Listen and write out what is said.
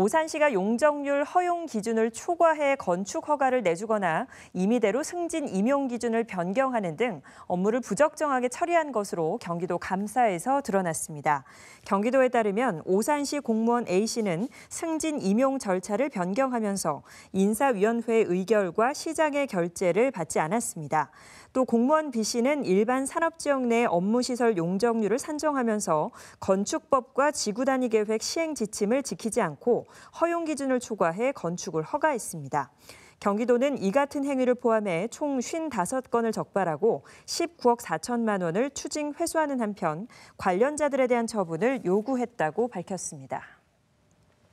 오산시가 용적률 허용 기준을 초과해 건축 허가를 내주거나 임의대로 승진 임용 기준을 변경하는 등 업무를 부적정하게 처리한 것으로 경기도 감사에서 드러났습니다. 경기도에 따르면 오산시 공무원 A씨는 승진 임용 절차를 변경하면서 인사위원회 의결과 시장의 결재를 받지 않았습니다. 또 공무원 B씨는 일반 산업지역 내 업무시설 용적률을 산정하면서 건축법과 지구단위 계획 시행 지침을 지키지 않고 허용 기준을 초과해 건축을 허가했습니다. 경기도는 이 같은 행위를 포함해 총 55건을 적발하고 19억 4천만 원을 추징 회수하는 한편 관련자들에 대한 처분을 요구했다고 밝혔습니다.